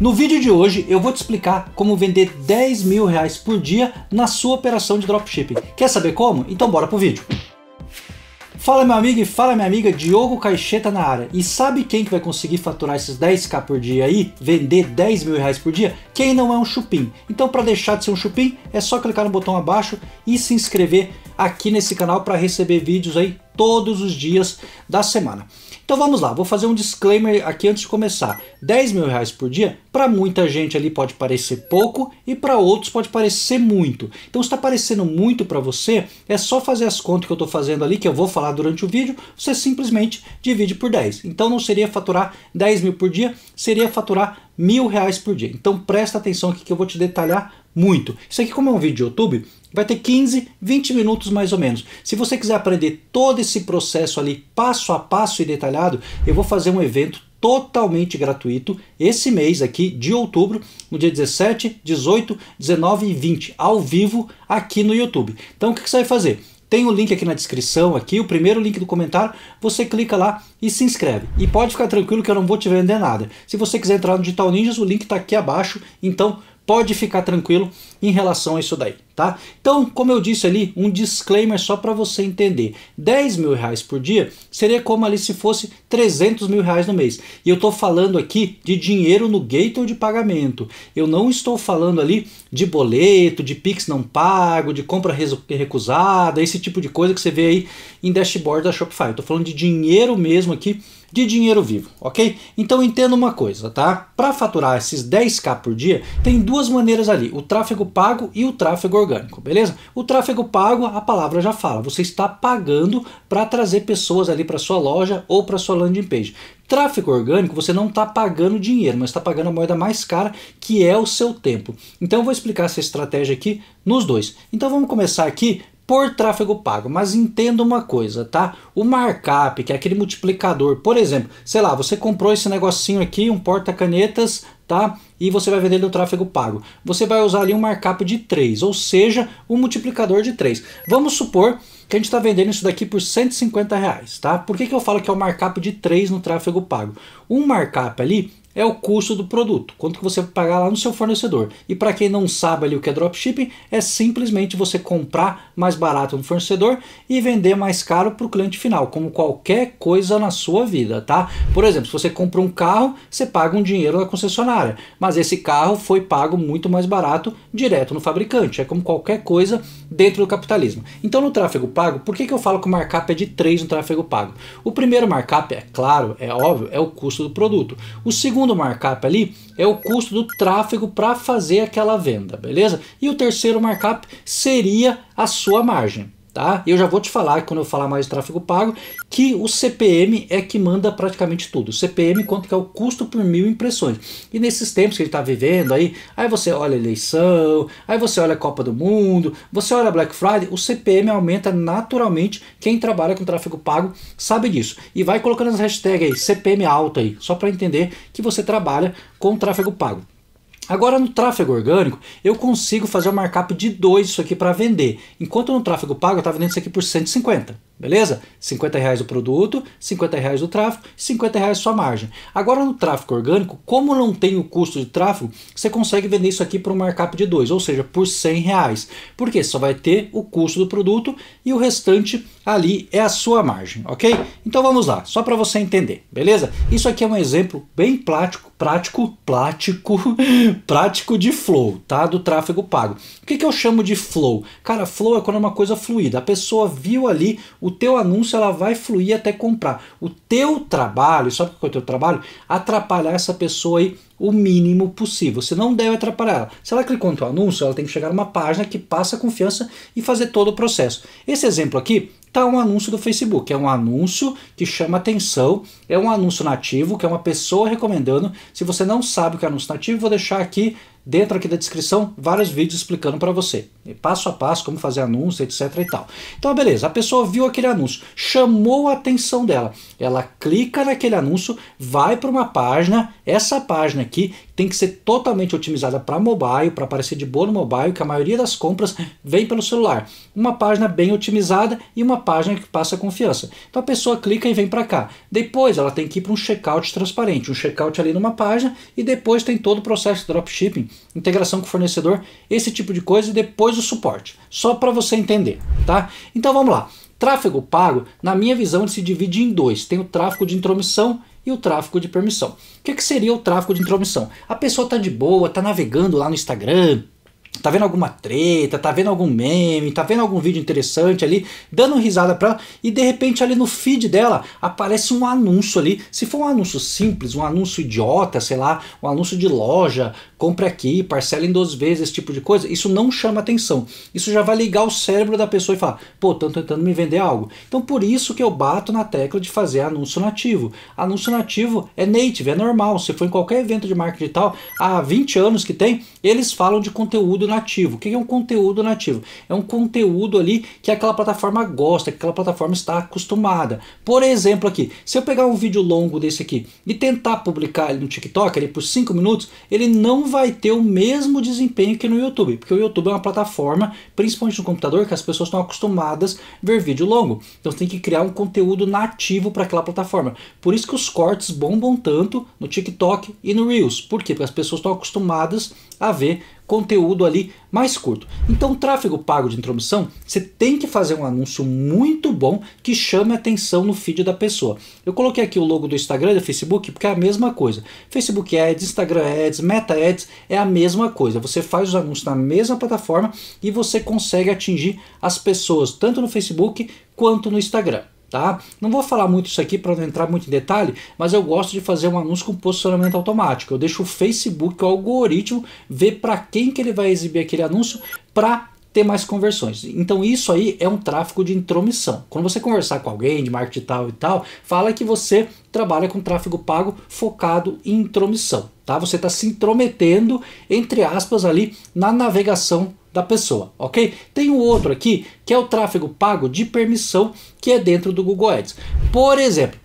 No vídeo de hoje eu vou te explicar como vender 10 mil reais por dia na sua operação de dropshipping. Quer saber como? Então bora pro vídeo. Fala meu amigo e fala minha amiga, Diogo Caixeta na área. E sabe quem que vai conseguir faturar esses 10k por dia aí? Vender 10 mil reais por dia? Quem não é um chupim. Então para deixar de ser um chupim, é só clicar no botão abaixo e se inscrever aqui nesse canal para receber vídeos aí todos os dias da semana. Então vamos lá, vou fazer um disclaimer aqui antes de começar. 10 mil reais por dia, para muita gente ali pode parecer pouco e para outros pode parecer muito. Então está parecendo muito para você, é só fazer as contas que eu estou fazendo ali, que eu vou falar durante o vídeo, você simplesmente divide por 10. Então não seria faturar 10 mil por dia, seria faturar mil reais por dia. Então presta atenção aqui que eu vou te detalhar muito. Isso aqui, como é um vídeo de YouTube, vai ter 15, 20 minutos mais ou menos. Se você quiser aprender todo esse processo ali, passo a passo e detalhado, eu vou fazer um evento totalmente gratuito esse mês aqui de outubro, no dia 17, 18, 19 e 20, ao vivo aqui no YouTube. Então o que você vai fazer? Tem o link aqui na descrição, aqui, o primeiro link do comentário, você clica lá e se inscreve. E pode ficar tranquilo que eu não vou te vender nada. Se você quiser entrar no Digital Ninjas, o link está aqui abaixo, então pode ficar tranquilo em relação a isso daí tá? Então, como eu disse ali, um disclaimer só para você entender. 10 mil reais por dia seria como ali se fosse 300 mil reais no mês. E eu estou falando aqui de dinheiro no gateway de pagamento. Eu não estou falando ali de boleto, de Pix não pago, de compra recusada, esse tipo de coisa que você vê aí em dashboard da Shopify. Eu tô falando de dinheiro mesmo aqui, de dinheiro vivo, ok? Então entenda uma coisa, tá? Para faturar esses 10k por dia, tem duas maneiras ali, o tráfego pago e o tráfego orgânico orgânico, beleza? O tráfego pago, a palavra já fala, você está pagando para trazer pessoas ali para sua loja ou para sua landing page. Tráfego orgânico, você não está pagando dinheiro, mas está pagando a moeda mais cara, que é o seu tempo. Então eu vou explicar essa estratégia aqui nos dois. Então vamos começar aqui por tráfego pago, mas entenda uma coisa, tá? O markup, que é aquele multiplicador, por exemplo, sei lá, você comprou esse negocinho aqui, um porta-canetas tá? E você vai vender no tráfego pago. Você vai usar ali um markup de 3, ou seja, um multiplicador de 3. Vamos supor que a gente está vendendo isso daqui por 150 reais, tá? Por que, que eu falo que é o um markup de 3 no tráfego pago? Um markup ali é o custo do produto, quanto que você vai pagar lá no seu fornecedor. E para quem não sabe ali o que é dropshipping, é simplesmente você comprar mais barato no fornecedor e vender mais caro para o cliente final, como qualquer coisa na sua vida, tá? Por exemplo, se você compra um carro, você paga um dinheiro na concessionária, mas esse carro foi pago muito mais barato direto no fabricante, é como qualquer coisa dentro do capitalismo. Então no tráfego pago, por que, que eu falo que o markup é de 3 no tráfego pago? O primeiro markup, é claro, é óbvio, é o custo do produto. O segundo markup ali é o custo do tráfego para fazer aquela venda, beleza? E o terceiro markup seria a sua margem. Tá? Eu já vou te falar, quando eu falar mais de tráfego pago, que o CPM é que manda praticamente tudo. O CPM, quanto que é o custo por mil impressões. E nesses tempos que a gente está vivendo aí, aí você olha a eleição, aí você olha a Copa do Mundo, você olha Black Friday, o CPM aumenta naturalmente. Quem trabalha com tráfego pago sabe disso. E vai colocando as hashtags aí, CPM alto aí, só para entender que você trabalha com tráfego pago. Agora no tráfego orgânico, eu consigo fazer um markup de 2 isso aqui para vender. Enquanto no tráfego pago, eu estava vendendo isso aqui por 150. Beleza? 50 reais o produto, 50 reais o tráfego, 50 reais sua margem. Agora no tráfego orgânico, como não tem o custo de tráfego, você consegue vender isso aqui para um markup de 2, ou seja, por 100 reais. Porque só vai ter o custo do produto e o restante ali é a sua margem, ok? Então vamos lá, só para você entender, beleza? Isso aqui é um exemplo bem prático prático, prático prático de flow, tá? Do tráfego pago. O que, que eu chamo de flow? Cara, flow é quando é uma coisa fluida. A pessoa viu ali o o teu anúncio ela vai fluir até comprar. O teu trabalho, sabe qual é o teu trabalho? Atrapalhar essa pessoa aí o mínimo possível. Você não deve atrapalhar ela. Se ela clicou no teu anúncio, ela tem que chegar numa página que passa confiança e fazer todo o processo. Esse exemplo aqui tá um anúncio do Facebook. É um anúncio que chama atenção, é um anúncio nativo, que é uma pessoa recomendando. Se você não sabe o que é anúncio nativo, vou deixar aqui dentro aqui da descrição, vários vídeos explicando para você, passo a passo, como fazer anúncio, etc e tal. Então, beleza, a pessoa viu aquele anúncio, chamou a atenção dela, ela clica naquele anúncio, vai para uma página, essa página aqui tem que ser totalmente otimizada para mobile, para aparecer de boa no mobile, que a maioria das compras vem pelo celular. Uma página bem otimizada e uma página que passa confiança. Então a pessoa clica e vem para cá. Depois ela tem que ir para um checkout transparente, um checkout ali numa página e depois tem todo o processo de dropshipping integração com o fornecedor, esse tipo de coisa e depois o suporte. Só para você entender, tá? Então vamos lá. Tráfego pago, na minha visão, se divide em dois. Tem o tráfego de intromissão e o tráfego de permissão. O que, que seria o tráfego de intromissão? A pessoa está de boa, está navegando lá no Instagram, tá vendo alguma treta, tá vendo algum meme, tá vendo algum vídeo interessante ali, dando risada pra ela, e de repente ali no feed dela aparece um anúncio ali. Se for um anúncio simples, um anúncio idiota, sei lá, um anúncio de loja, compre aqui, parcela em 12 vezes, esse tipo de coisa, isso não chama atenção. Isso já vai ligar o cérebro da pessoa e falar, pô, estão tentando me vender algo. Então por isso que eu bato na tecla de fazer anúncio nativo. Anúncio nativo é native, é normal. Se for em qualquer evento de marketing tal há 20 anos que tem, eles falam de conteúdo conteúdo nativo. O que é um conteúdo nativo? É um conteúdo ali que aquela plataforma gosta, que aquela plataforma está acostumada. Por exemplo, aqui, se eu pegar um vídeo longo desse aqui e tentar publicar ele no TikTok ali por 5 minutos, ele não vai ter o mesmo desempenho que no YouTube, porque o YouTube é uma plataforma, principalmente no computador, que as pessoas estão acostumadas a ver vídeo longo. Então você tem que criar um conteúdo nativo para aquela plataforma. Por isso que os cortes bombam tanto no TikTok e no Reels. Por quê? Porque as pessoas estão acostumadas a ver conteúdo ali mais curto. Então, tráfego pago de introdução, você tem que fazer um anúncio muito bom que chame a atenção no feed da pessoa. Eu coloquei aqui o logo do Instagram e do Facebook porque é a mesma coisa. Facebook Ads, Instagram Ads, Meta Ads é a mesma coisa. Você faz os anúncios na mesma plataforma e você consegue atingir as pessoas tanto no Facebook quanto no Instagram. Tá? Não vou falar muito isso aqui para não entrar muito em detalhe, mas eu gosto de fazer um anúncio com posicionamento automático. Eu deixo o Facebook, o algoritmo, ver para quem que ele vai exibir aquele anúncio para ter mais conversões. Então isso aí é um tráfego de intromissão. Quando você conversar com alguém de marketing tal e tal, fala que você trabalha com tráfego pago focado em intromissão, tá? Você está se intrometendo entre aspas ali na navegação da pessoa, ok? Tem um outro aqui que é o tráfego pago de permissão que é dentro do Google Ads. Por exemplo,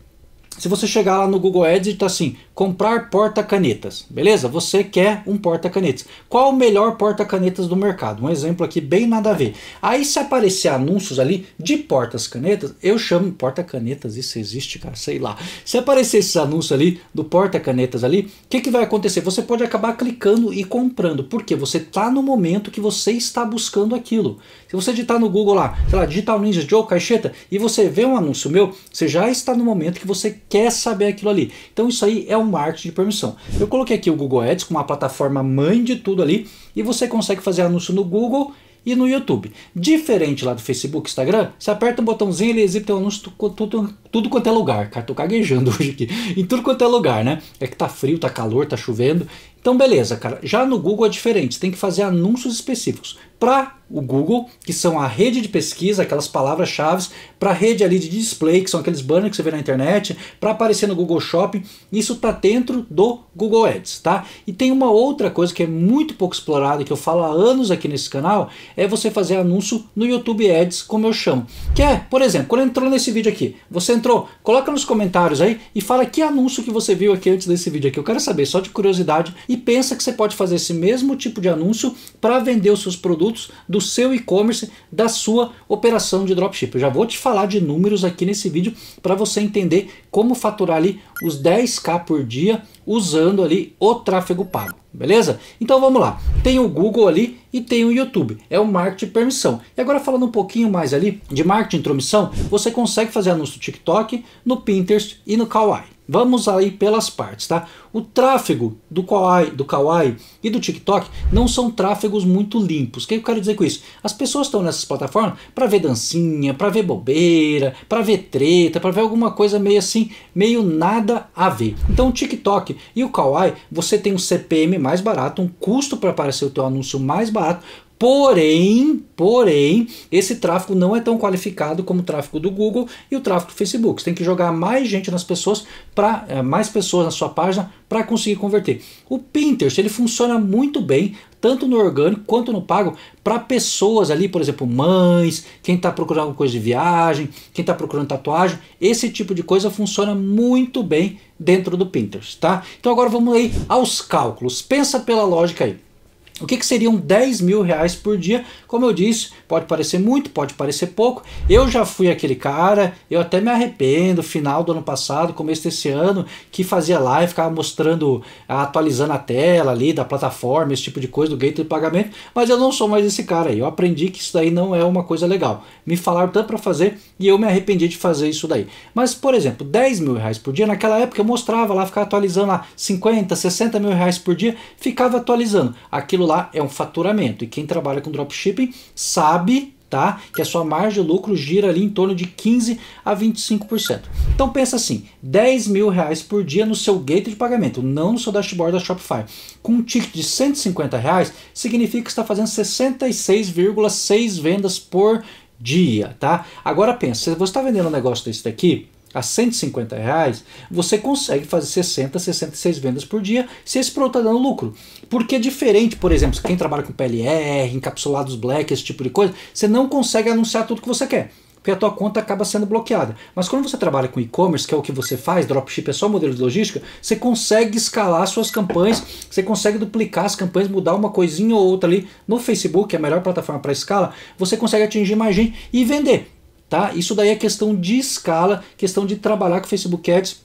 se você chegar lá no Google Ads e digitar tá assim, comprar porta-canetas, beleza? Você quer um porta-canetas. Qual o melhor porta-canetas do mercado? Um exemplo aqui bem nada a ver. Aí se aparecer anúncios ali de portas-canetas, eu chamo porta-canetas, isso existe, cara, sei lá. Se aparecer esses anúncios ali do porta-canetas ali, o que, que vai acontecer? Você pode acabar clicando e comprando, porque você está no momento que você está buscando aquilo. Se você digitar no Google lá, sei lá, Digital Ninja Joe Caixeta, e você vê um anúncio meu, você já está no momento que você quer saber aquilo ali. Então isso aí é um marketing de permissão. Eu coloquei aqui o Google Ads com uma plataforma mãe de tudo ali e você consegue fazer anúncio no Google e no YouTube. Diferente lá do Facebook, Instagram, você aperta um botãozinho e ele exibe teu anúncio tudo, tudo, tudo quanto é lugar. Cara, tô caguejando hoje aqui. Em tudo quanto é lugar, né? É que tá frio, tá calor, tá chovendo. Então, beleza, cara. Já no Google é diferente, tem que fazer anúncios específicos para o Google, que são a rede de pesquisa, aquelas palavras-chave, para a rede ali de display, que são aqueles banners que você vê na internet, para aparecer no Google Shopping, isso está dentro do Google Ads, tá? E tem uma outra coisa que é muito pouco explorada, que eu falo há anos aqui nesse canal, é você fazer anúncio no YouTube Ads, como eu chamo. Que é, por exemplo, quando entrou nesse vídeo aqui, você entrou, coloca nos comentários aí e fala que anúncio que você viu aqui antes desse vídeo aqui, eu quero saber, só de curiosidade, e e pensa que você pode fazer esse mesmo tipo de anúncio para vender os seus produtos do seu e-commerce, da sua operação de dropship. Eu já vou te falar de números aqui nesse vídeo para você entender como faturar ali os 10k por dia usando ali o tráfego pago, beleza? Então vamos lá, tem o Google ali e tem o YouTube, é o marketing permissão. E agora falando um pouquinho mais ali de marketing intromissão, você consegue fazer anúncio no TikTok, no Pinterest e no Kawaii. Vamos aí pelas partes, tá? O tráfego do Kawaii, do Kawaii e do TikTok não são tráfegos muito limpos. O que eu quero dizer com isso? As pessoas estão nessas plataformas para ver dancinha, para ver bobeira, para ver treta, para ver alguma coisa meio assim, meio nada a ver. Então o TikTok e o Kawaii, você tem um CPM mais barato, um custo para aparecer o teu anúncio mais barato, Porém, porém, esse tráfego não é tão qualificado como o tráfego do Google e o tráfego do Facebook. Você tem que jogar mais gente nas pessoas para eh, mais pessoas na sua página para conseguir converter. O Pinterest ele funciona muito bem tanto no orgânico quanto no pago para pessoas ali, por exemplo, mães, quem está procurando alguma coisa de viagem, quem está procurando tatuagem, esse tipo de coisa funciona muito bem dentro do Pinterest, tá? Então agora vamos aí aos cálculos. Pensa pela lógica aí. O que, que seriam 10 mil reais por dia como eu disse, pode parecer muito, pode parecer pouco. Eu já fui aquele cara, eu até me arrependo, final do ano passado, começo desse ano, que fazia live, ficava mostrando, atualizando a tela ali da plataforma, esse tipo de coisa, do gateway de pagamento, mas eu não sou mais esse cara aí. Eu aprendi que isso daí não é uma coisa legal. Me falaram tanto para fazer e eu me arrependi de fazer isso daí. Mas, por exemplo, 10 mil reais por dia, naquela época eu mostrava lá, ficava atualizando lá 50, 60 mil reais por dia, ficava atualizando. Aquilo lá é um faturamento e quem trabalha com dropshipping sempre sabe tá? Que a sua margem de lucro gira ali em torno de 15 a 25%. Então pensa assim, 10 mil reais por dia no seu gateway de pagamento, não no seu dashboard da Shopify. Com um ticket de 150 reais, significa que está fazendo 66,6 vendas por dia, tá? Agora pensa, se você está vendendo um negócio desse daqui, a 150 reais, você consegue fazer 60, 66 vendas por dia se esse produto está dando lucro. Porque é diferente, por exemplo, quem trabalha com PLR, encapsulados black, esse tipo de coisa, você não consegue anunciar tudo que você quer porque a tua conta acaba sendo bloqueada. Mas quando você trabalha com e-commerce, que é o que você faz, dropship é só modelo de logística, você consegue escalar suas campanhas, você consegue duplicar as campanhas, mudar uma coisinha ou outra ali no Facebook, que é a melhor plataforma para escala, você consegue atingir mais gente e vender. Tá? Isso daí é questão de escala, questão de trabalhar com Facebook Ads.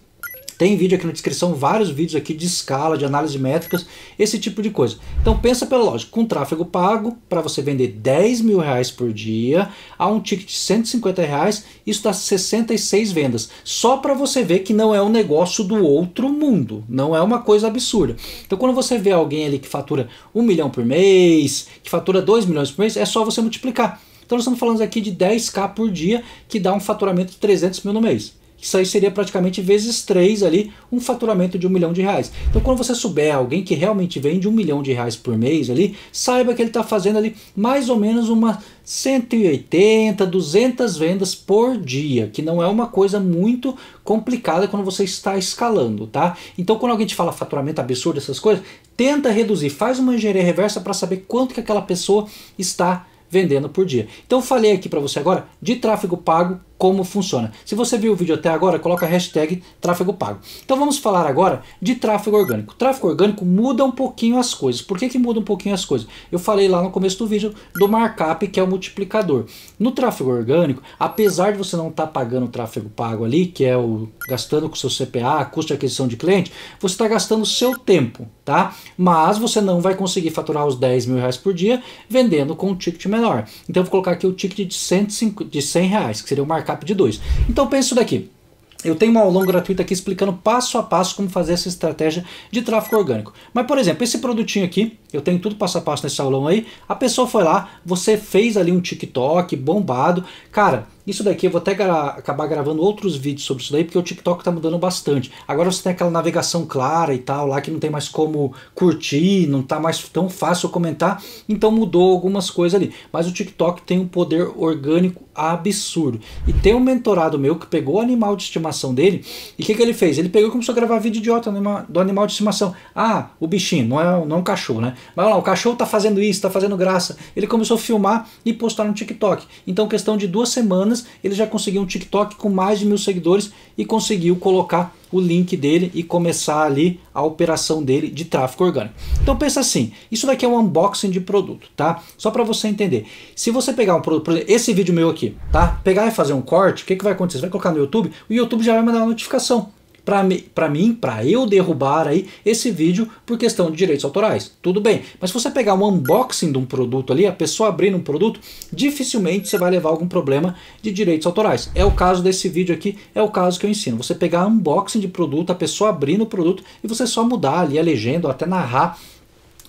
Tem vídeo aqui na descrição, vários vídeos aqui de escala, de análise de métricas, esse tipo de coisa. Então pensa pela lógica, com tráfego pago, para você vender 10 mil reais por dia, a um ticket de 150 reais, isso dá 66 vendas. Só para você ver que não é um negócio do outro mundo, não é uma coisa absurda. Então quando você vê alguém ali que fatura 1 milhão por mês, que fatura 2 milhões por mês, é só você multiplicar. Então nós estamos falando aqui de 10k por dia, que dá um faturamento de 300 mil no mês. Isso aí seria praticamente vezes 3 ali, um faturamento de um milhão de reais. Então quando você souber alguém que realmente vende um milhão de reais por mês ali, saiba que ele está fazendo ali mais ou menos uma 180, 200 vendas por dia, que não é uma coisa muito complicada quando você está escalando, tá? Então quando alguém te fala faturamento absurdo, essas coisas, tenta reduzir, faz uma engenharia reversa para saber quanto que aquela pessoa está vendendo por dia. Então falei aqui para você agora de tráfego pago como funciona. Se você viu o vídeo até agora, coloca a hashtag tráfego pago. Então vamos falar agora de tráfego orgânico. Tráfego orgânico muda um pouquinho as coisas. Por que, que muda um pouquinho as coisas? Eu falei lá no começo do vídeo do markup, que é o multiplicador. No tráfego orgânico, apesar de você não estar tá pagando o tráfego pago ali, que é o gastando com seu CPA, custo de aquisição de cliente, você está gastando seu tempo, tá? Mas você não vai conseguir faturar os 10 mil reais por dia vendendo com um ticket menor. Então eu vou colocar aqui o ticket de, 150, de 100 reais, que seria o markup backup de dois. Então pensa daqui. Eu tenho um aulão gratuito aqui explicando passo a passo como fazer essa estratégia de tráfego orgânico. Mas, por exemplo, esse produtinho aqui, eu tenho tudo passo a passo nesse aulão aí. A pessoa foi lá, você fez ali um TikTok bombado. Cara, isso daqui eu vou até gra acabar gravando outros vídeos sobre isso daí, porque o TikTok tá mudando bastante. Agora você tem aquela navegação clara e tal, lá que não tem mais como curtir, não tá mais tão fácil comentar, então mudou algumas coisas ali. Mas o TikTok tem um poder orgânico absurdo. E tem um mentorado meu que pegou o animal de estimação dele, e o que, que ele fez? Ele pegou e começou a gravar vídeo idiota do animal de estimação. Ah, o bichinho, não é, não é um cachorro, né? Mas olha lá, o cachorro tá fazendo isso, tá fazendo graça. Ele começou a filmar e postar no TikTok. Então, questão de duas semanas semanas, ele já conseguiu um TikTok com mais de mil seguidores e conseguiu colocar o link dele e começar ali a operação dele de tráfego orgânico. Então pensa assim, isso daqui é um unboxing de produto, tá? Só para você entender. Se você pegar um produto, por exemplo, esse vídeo meu aqui, tá? Pegar e fazer um corte, o que, que vai acontecer? Você vai colocar no YouTube, o YouTube já vai mandar uma notificação para mim, para eu derrubar aí esse vídeo por questão de direitos autorais. Tudo bem, mas se você pegar um unboxing de um produto ali, a pessoa abrindo um produto, dificilmente você vai levar algum problema de direitos autorais. É o caso desse vídeo aqui, é o caso que eu ensino. Você pegar um unboxing de produto, a pessoa abrindo o produto e você só mudar ali a legenda, ou até narrar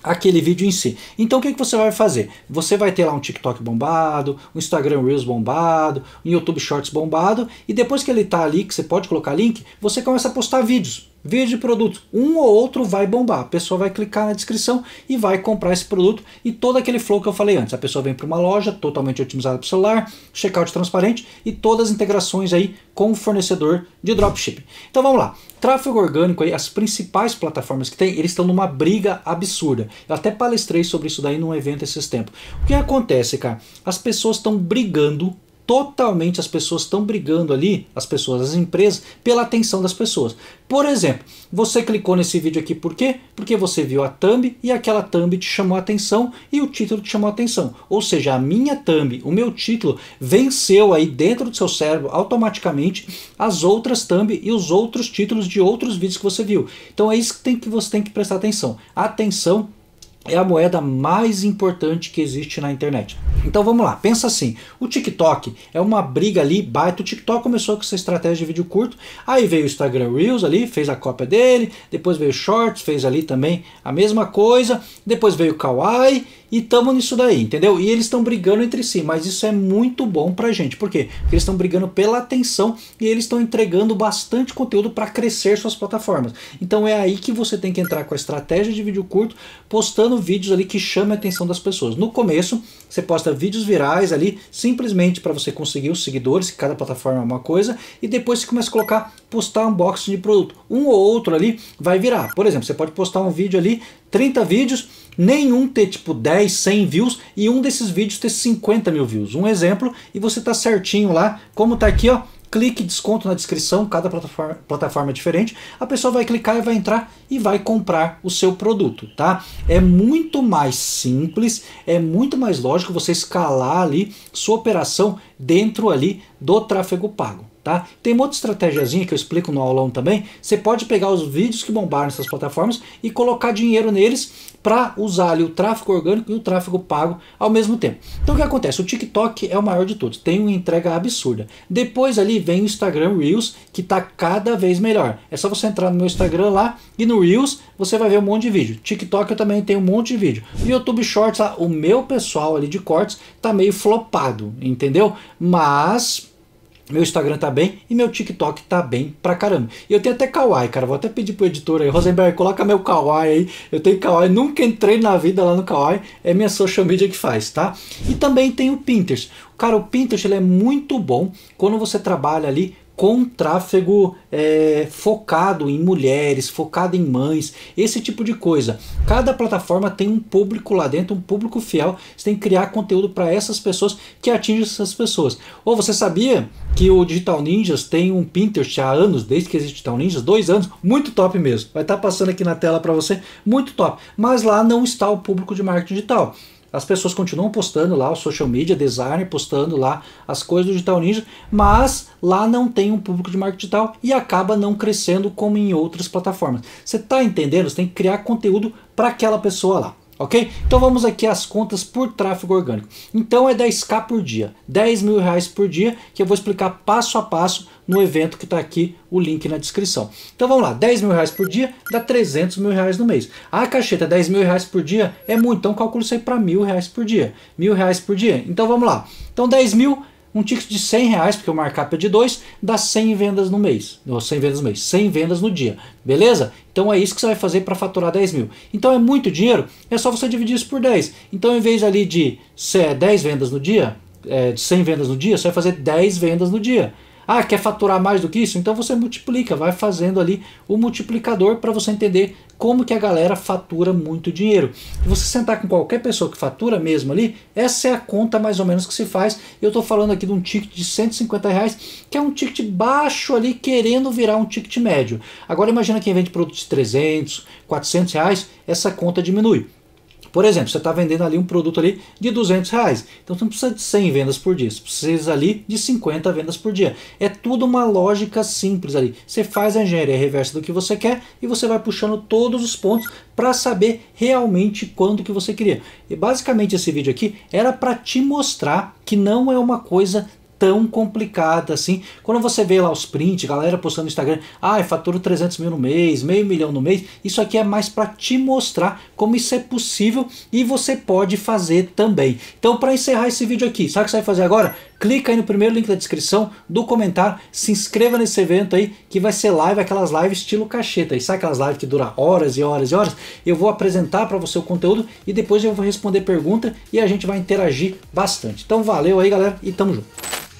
aquele vídeo em si. Então o que, é que você vai fazer? Você vai ter lá um TikTok bombado, um Instagram Reels bombado, um YouTube Shorts bombado, e depois que ele está ali, que você pode colocar link, você começa a postar vídeos veja de produto, um ou outro vai bombar. A pessoa vai clicar na descrição e vai comprar esse produto e todo aquele flow que eu falei antes. A pessoa vem para uma loja totalmente otimizada para o celular, checkout transparente e todas as integrações aí com o fornecedor de dropshipping. Então vamos lá. Tráfego orgânico aí, as principais plataformas que tem, eles estão numa briga absurda. Eu até palestrei sobre isso daí num evento esses tempos. O que acontece, cara? As pessoas estão brigando totalmente as pessoas estão brigando ali, as pessoas, as empresas, pela atenção das pessoas. Por exemplo, você clicou nesse vídeo aqui por quê? Porque você viu a thumb e aquela thumb te chamou a atenção e o título te chamou a atenção. Ou seja, a minha thumb, o meu título, venceu aí dentro do seu cérebro automaticamente as outras thumb e os outros títulos de outros vídeos que você viu. Então é isso que, tem que você tem que prestar atenção. Atenção é a moeda mais importante que existe na internet. Então vamos lá, pensa assim, o TikTok é uma briga ali, baita, o TikTok começou com essa estratégia de vídeo curto, aí veio o Instagram Reels ali, fez a cópia dele, depois veio Shorts, fez ali também a mesma coisa, depois veio o Kawaii, e tamo nisso daí, entendeu? E eles estão brigando entre si, mas isso é muito bom pra gente. Por quê? Porque eles estão brigando pela atenção e eles estão entregando bastante conteúdo para crescer suas plataformas. Então é aí que você tem que entrar com a estratégia de vídeo curto, postando vídeos ali que chame a atenção das pessoas. No começo, você posta vídeos virais ali, simplesmente para você conseguir os seguidores, que cada plataforma é uma coisa, e depois você começa a colocar postar unboxing de produto. Um ou outro ali vai virar. Por exemplo, você pode postar um vídeo ali, 30 vídeos, nenhum ter tipo 10, 100 views e um desses vídeos ter 50 mil views. Um exemplo, e você tá certinho lá, como tá aqui, ó, clique desconto na descrição, cada plataforma, plataforma é diferente, a pessoa vai clicar e vai entrar e vai comprar o seu produto, tá? É muito mais simples, é muito mais lógico você escalar ali sua operação dentro ali do tráfego pago. Tá? Tem uma outra estratégiazinha que eu explico no aulão também. Você pode pegar os vídeos que bombaram nessas plataformas e colocar dinheiro neles para usar ali o tráfego orgânico e o tráfego pago ao mesmo tempo. Então o que acontece? O TikTok é o maior de todos, tem uma entrega absurda. Depois ali vem o Instagram Reels, que está cada vez melhor. É só você entrar no meu Instagram lá e no Reels você vai ver um monte de vídeo. TikTok eu também tenho um monte de vídeo. YouTube Shorts, o meu pessoal ali de cortes está meio flopado, entendeu? Mas meu Instagram tá bem e meu TikTok tá bem pra caramba. E eu tenho até Kawaii, cara. Vou até pedir pro editor aí, Rosenberg, coloca meu Kawaii aí. Eu tenho Kawaii, nunca entrei na vida lá no Kawaii. É minha social media que faz, tá? E também tem o Pinterest. Cara, o Pinterest ele é muito bom quando você trabalha ali com tráfego é, focado em mulheres, focado em mães, esse tipo de coisa. Cada plataforma tem um público lá dentro, um público fiel. Você tem que criar conteúdo para essas pessoas que atinge essas pessoas. Ou você sabia que o Digital Ninjas tem um Pinterest há anos, desde que existe Digital Ninjas, dois anos, muito top mesmo. Vai estar tá passando aqui na tela para você, muito top. Mas lá não está o público de marketing digital. As pessoas continuam postando lá o social media design, postando lá as coisas do Digital Ninja, mas lá não tem um público de marketing digital e acaba não crescendo como em outras plataformas. Você está entendendo? Você tem que criar conteúdo para aquela pessoa lá. Ok? Então vamos aqui às contas por tráfego orgânico. Então é 10k por dia, 10 mil reais por dia, que eu vou explicar passo a passo no evento que está aqui o link na descrição. Então vamos lá, 10 mil reais por dia dá 300 mil reais no mês. Ah, cacheta, 10 mil reais por dia é muito, então calculo isso aí para mil reais por dia. Mil reais por dia, então vamos lá. Então 10 mil um ticket de 100 reais, porque o markup é de 2, dá 100 vendas no mês. Ou 100 vendas no mês, 100 vendas no dia. Beleza? Então é isso que você vai fazer para faturar 10 mil. Então é muito dinheiro, é só você dividir isso por 10. Então em vez ali de 10 é vendas no dia, é, 100 vendas no dia, você vai fazer 10 vendas no dia. Ah, quer faturar mais do que isso? Então você multiplica, vai fazendo ali o multiplicador para você entender como que a galera fatura muito dinheiro. Se você sentar com qualquer pessoa que fatura mesmo ali, essa é a conta mais ou menos que se faz. Eu estou falando aqui de um ticket de 150 reais, que é um ticket baixo ali, querendo virar um ticket médio. Agora imagina quem vende produtos de 300, 400 reais, essa conta diminui. Por exemplo, você está vendendo ali um produto ali de 200 reais. Então você não precisa de 100 vendas por dia, você precisa ali de 50 vendas por dia. É tudo uma lógica simples ali. Você faz a engenharia reversa do que você quer e você vai puxando todos os pontos para saber realmente quando que você queria. E basicamente esse vídeo aqui era para te mostrar que não é uma coisa tão complicada assim. Quando você vê lá os prints, galera postando no Instagram, ah, fatura 300 mil no mês, meio milhão no mês, isso aqui é mais para te mostrar como isso é possível e você pode fazer também. Então, para encerrar esse vídeo aqui, sabe o que você vai fazer agora? clica aí no primeiro link da descrição do comentário, se inscreva nesse evento aí, que vai ser live, aquelas lives estilo cacheta, e sabe aquelas lives que dura horas e horas e horas? Eu vou apresentar para você o conteúdo e depois eu vou responder pergunta e a gente vai interagir bastante. Então valeu aí galera e tamo junto.